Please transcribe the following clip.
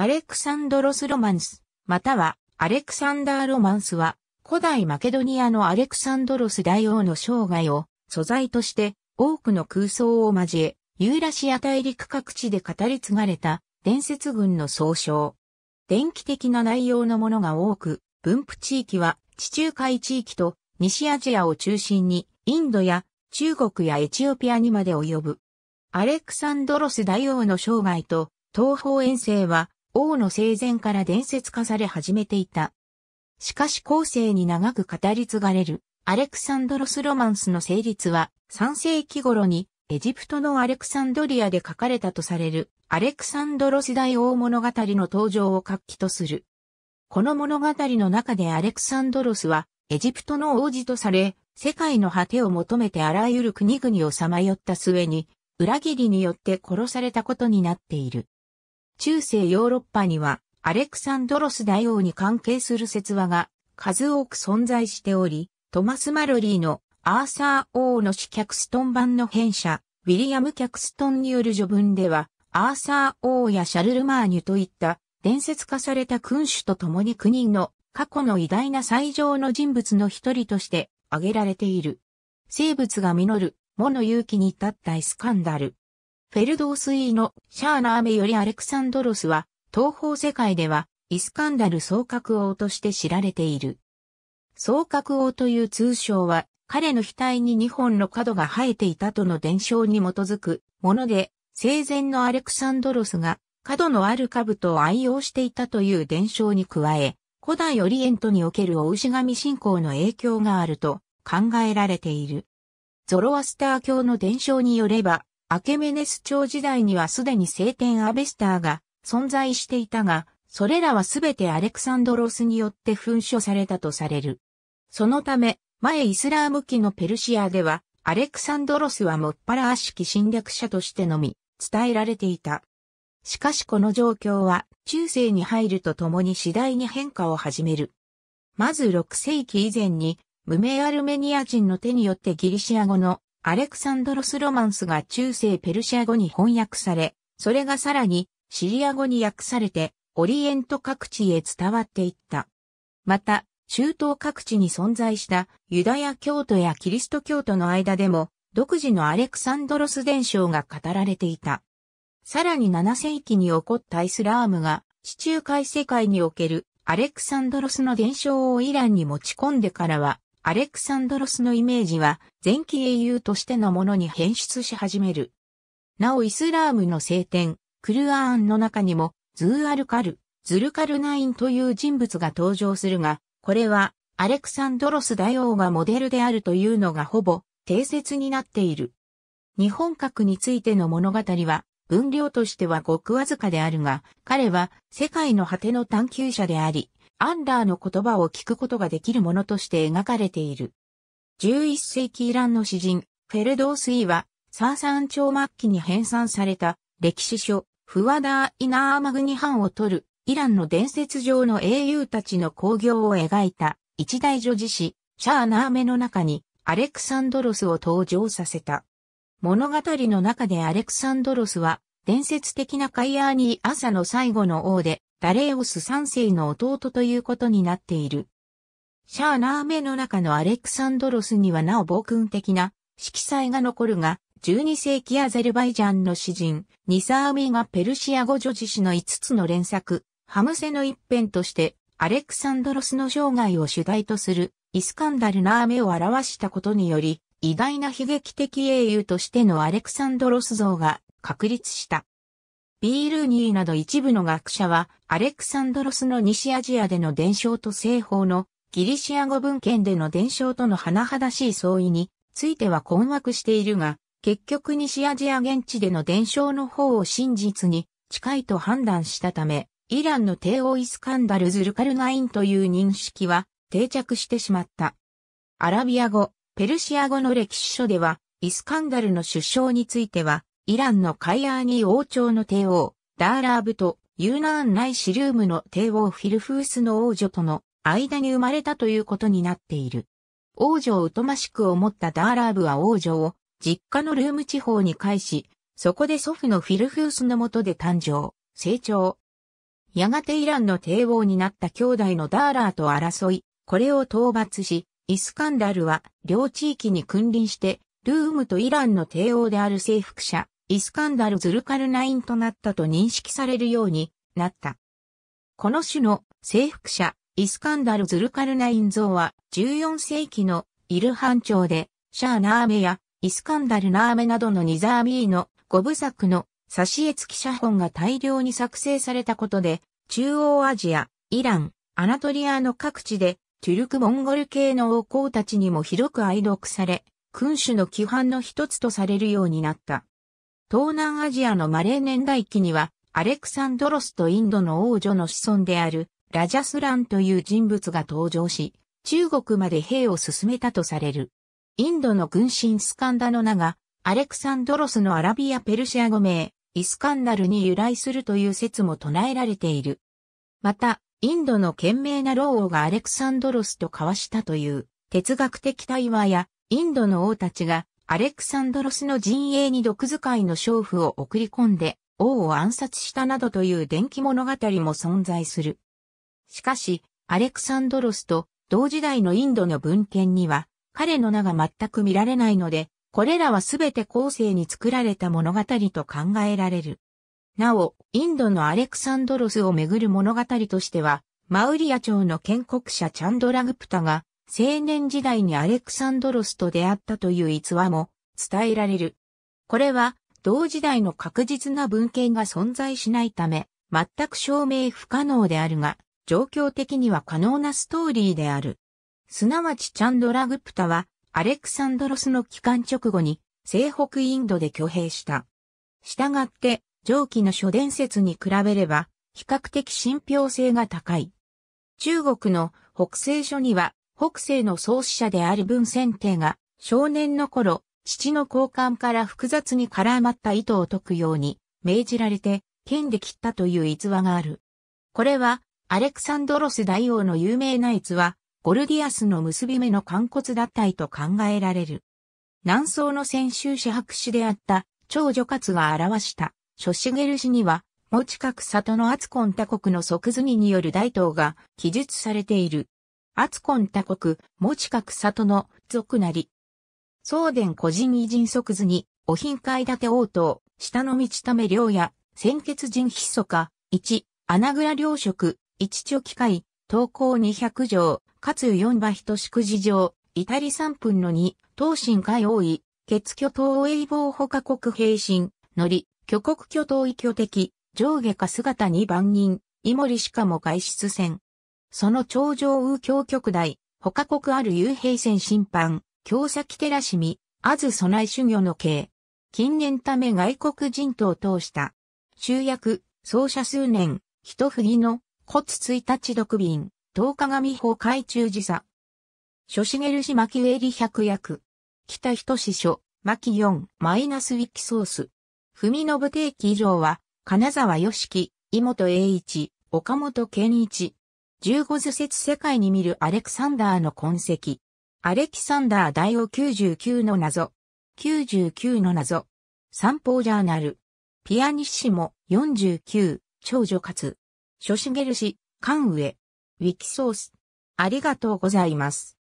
アレクサンドロス・ロマンス、またはアレクサンダー・ロマンスは、古代マケドニアのアレクサンドロス大王の生涯を素材として多くの空想を交え、ユーラシア大陸各地で語り継がれた伝説群の総称。電気的な内容のものが多く、分布地域は地中海地域と西アジアを中心にインドや中国やエチオピアにまで及ぶ。アレクサンドロス大王の生涯と東方遠征は王の生前から伝説化され始めていた。しかし後世に長く語り継がれるアレクサンドロス・ロマンスの成立は3世紀頃にエジプトのアレクサンドリアで書かれたとされるアレクサンドロス大王物語の登場を活気とする。この物語の中でアレクサンドロスはエジプトの王子とされ、世界の果てを求めてあらゆる国々をさまよった末に、裏切りによって殺されたことになっている。中世ヨーロッパにはアレクサンドロス大王に関係する説話が数多く存在しており、トマス・マロリーのアーサー王の死キャクストン版の編者、ウィリアム・キャクストンによる序文では、アーサー王やシャルル・マーニュといった伝説化された君主と共に9人の過去の偉大な最上の人物の一人として挙げられている。生物が実る、もの勇気に至ったイスカンダル、フェルドースイーのシャーナーメよりアレクサンドロスは、東方世界では、イスカンダル総格王として知られている。総格王という通称は、彼の額に2本の角が生えていたとの伝承に基づくもので、生前のアレクサンドロスが角のある兜を愛用していたという伝承に加え、古代オリエントにおけるお牛神信仰の影響があると考えられている。ゾロアスター教の伝承によれば、アケメネス朝時代にはすでに聖典アベスターが存在していたが、それらはすべてアレクサンドロスによって噴射されたとされる。そのため、前イスラーム期のペルシアでは、アレクサンドロスはもっぱら悪しき侵略者としてのみ、伝えられていた。しかしこの状況は、中世に入るとともに次第に変化を始める。まず6世紀以前に、無名アルメニア人の手によってギリシア語のアレクサンドロス・ロマンスが中世ペルシア語に翻訳され、それがさらにシリア語に訳されて、オリエント各地へ伝わっていった。また、中東各地に存在したユダヤ教徒やキリスト教徒の間でも、独自のアレクサンドロス伝承が語られていた。さらに7世紀に起こったイスラームが、地中海世界におけるアレクサンドロスの伝承をイランに持ち込んでからは、アレクサンドロスのイメージは前期英雄としてのものに変質し始める。なおイスラームの聖典、クルアーンの中にも、ズーアルカル、ズルカルナインという人物が登場するが、これはアレクサンドロス大王がモデルであるというのがほぼ定説になっている。日本核についての物語は、分量としてはごくわずかであるが、彼は世界の果ての探求者であり、アンダーの言葉を聞くことができるものとして描かれている。11世紀イランの詩人、フェルドースイは、サーサン朝末期に編纂された歴史書、フワダー・イナーマグニハンを取る、イランの伝説上の英雄たちの興行を描いた、一大女子詩、シャーナーメの中に、アレクサンドロスを登場させた。物語の中でアレクサンドロスは、伝説的なカイアーニー朝の最後の王で、ダレオス三世の弟ということになっている。シャーナーメの中のアレクサンドロスにはなお暴君的な色彩が残るが、12世紀アゼルバイジャンの詩人、ニサーミがペルシア語女子詩の5つの連作、ハムセの一編として、アレクサンドロスの生涯を主題とする、イスカンダルナーメを表したことにより、偉大な悲劇的英雄としてのアレクサンドロス像が確立した。ビールニーなど一部の学者は、アレクサンドロスの西アジアでの伝承と西方のギリシア語文献での伝承との甚だしい相違については困惑しているが、結局西アジア現地での伝承の方を真実に近いと判断したため、イランの帝王イスカンダルズルカルナインという認識は定着してしまった。アラビア語、ペルシア語の歴史書では、イスカンダルの首相については、イランのカイアーニ王朝の帝王、ダーラーブとユーナーン・ライシルームの帝王フィルフースの王女との間に生まれたということになっている。王女を疎ましく思ったダーラーブは王女を実家のルーム地方に返し、そこで祖父のフィルフースの下で誕生、成長。やがてイランの帝王になった兄弟のダーラーと争い、これを討伐し、イスカンダルは両地域に君臨して、ルームとイランの帝王である征服者、イスカンダル・ズルカルナインとなったと認識されるようになった。この種の征服者、イスカンダル・ズルカルナイン像は14世紀のイルハン朝で、シャーナーメやイスカンダルナーメなどのニザービーの五部作の挿絵付き写本が大量に作成されたことで、中央アジア、イラン、アナトリアの各地で、トゥルク・モンゴル系の王侯たちにも広く愛読され、君主の規範の一つとされるようになった。東南アジアのマレー年代記には、アレクサンドロスとインドの王女の子孫である、ラジャスランという人物が登場し、中国まで兵を進めたとされる。インドの軍神スカンダの名が、アレクサンドロスのアラビア・ペルシア語名、イスカンダルに由来するという説も唱えられている。また、インドの賢明な老王がアレクサンドロスと交わしたという哲学的対話や、インドの王たちがアレクサンドロスの陣営に毒使いの娼婦を送り込んで、王を暗殺したなどという伝記物語も存在する。しかし、アレクサンドロスと同時代のインドの文献には、彼の名が全く見られないので、これらはすべて後世に作られた物語と考えられる。なお、インドのアレクサンドロスをめぐる物語としては、マウリア朝の建国者チャンドラグプタが、青年時代にアレクサンドロスと出会ったという逸話も伝えられる。これは同時代の確実な文献が存在しないため、全く証明不可能であるが、状況的には可能なストーリーである。すなわちチャンドラグプタは、アレクサンドロスの帰還直後に、西北インドで挙兵した。したがって、上記の諸伝説に比べれば、比較的信憑性が高い。中国の北西書には、北西の創始者である文先帝が、少年の頃、父の交換から複雑に絡まった糸を解くように、命じられて、剣で切ったという逸話がある。これは、アレクサンドロス大王の有名な逸話、ゴルディアスの結び目の肝骨だったいと考えられる。南宋の先週史博士であった長女活が表した諸茂ゲル氏には、も近く里の厚根他国の即図による大統が記述されている。厚根他国、持近く里の、族なり。送伝個人偉人即図に、お品階立て応答、下の道ため領や、先決人ひ祖か、一、穴倉領職、一著機械、投稿二百条、かつ四馬等祝事情、至り三分の二、東進会多い、血挙党英防他国平身、乗り、挙国挙党異挙的、上下か姿に万人、イモリしかも外出戦。その頂上右京極大、他国ある遊兵戦審判、京崎寺市見、あず備え修行の刑。近年ため外国人とを通した。集約、奏者数年、一不義の、骨一日独便、日鏡法海中時差。諸るし巻上り百役。北人師書、巻4、マイナスウィキソース。文信定期以上は、金沢良樹、井本栄一、岡本健一、15図説世界に見るアレクサンダーの痕跡。アレキサンダー大王99の謎。99の謎。散歩ジャーナル。ピアニッシモ49、長女かつ。諸茂氏、ウエ。ウィキソース。ありがとうございます。